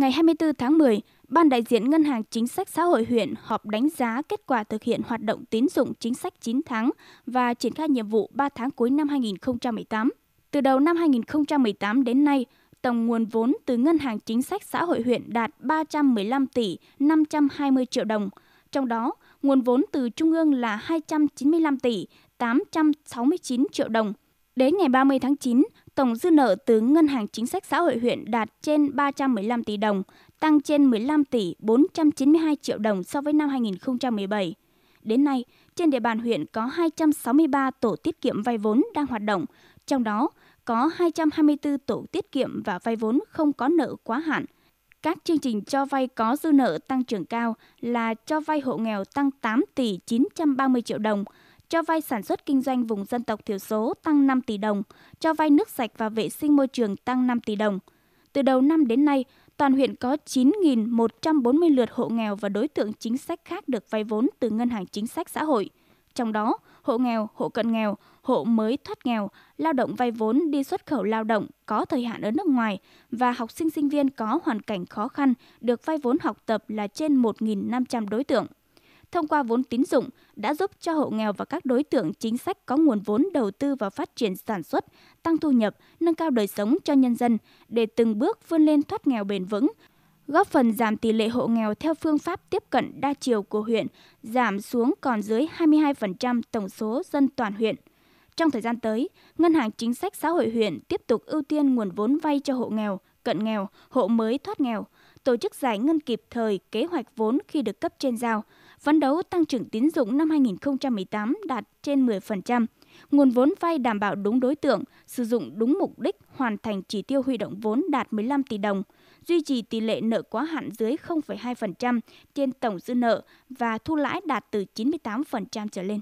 Ngày 24 tháng 10, Ban đại diện Ngân hàng Chính sách Xã hội huyện họp đánh giá kết quả thực hiện hoạt động tín dụng chính sách 9 tháng và triển khai nhiệm vụ 3 tháng cuối năm 2018. Từ đầu năm 2018 đến nay, tổng nguồn vốn từ Ngân hàng Chính sách Xã hội huyện đạt 315 tỷ 520 triệu đồng. Trong đó, nguồn vốn từ Trung ương là 295 tỷ 869 triệu đồng. Đến ngày 30 tháng 9, Tổng dư nợ từ Ngân hàng Chính sách Xã hội huyện đạt trên 315 tỷ đồng, tăng trên 15 tỷ 492 triệu đồng so với năm 2017. Đến nay, trên địa bàn huyện có 263 tổ tiết kiệm vay vốn đang hoạt động, trong đó có 224 tổ tiết kiệm và vay vốn không có nợ quá hạn. Các chương trình cho vay có dư nợ tăng trưởng cao là cho vay hộ nghèo tăng 8 tỷ 930 triệu đồng, cho vay sản xuất kinh doanh vùng dân tộc thiểu số tăng 5 tỷ đồng, cho vay nước sạch và vệ sinh môi trường tăng 5 tỷ đồng. Từ đầu năm đến nay, toàn huyện có 9.140 lượt hộ nghèo và đối tượng chính sách khác được vay vốn từ Ngân hàng Chính sách Xã hội. Trong đó, hộ nghèo, hộ cận nghèo, hộ mới thoát nghèo, lao động vay vốn đi xuất khẩu lao động có thời hạn ở nước ngoài và học sinh sinh viên có hoàn cảnh khó khăn được vay vốn học tập là trên 1.500 đối tượng thông qua vốn tín dụng đã giúp cho hộ nghèo và các đối tượng chính sách có nguồn vốn đầu tư vào phát triển sản xuất, tăng thu nhập, nâng cao đời sống cho nhân dân để từng bước vươn lên thoát nghèo bền vững, góp phần giảm tỷ lệ hộ nghèo theo phương pháp tiếp cận đa chiều của huyện, giảm xuống còn dưới 22% tổng số dân toàn huyện. Trong thời gian tới, Ngân hàng Chính sách Xã hội huyện tiếp tục ưu tiên nguồn vốn vay cho hộ nghèo, cận nghèo, hộ mới thoát nghèo, tổ chức giải ngân kịp thời kế hoạch vốn khi được cấp trên giao, phấn đấu tăng trưởng tín dụng năm 2018 đạt trên 10%, nguồn vốn vay đảm bảo đúng đối tượng, sử dụng đúng mục đích, hoàn thành chỉ tiêu huy động vốn đạt 15 tỷ đồng, duy trì tỷ lệ nợ quá hạn dưới 0,2% trên tổng dư nợ và thu lãi đạt từ 98% trở lên.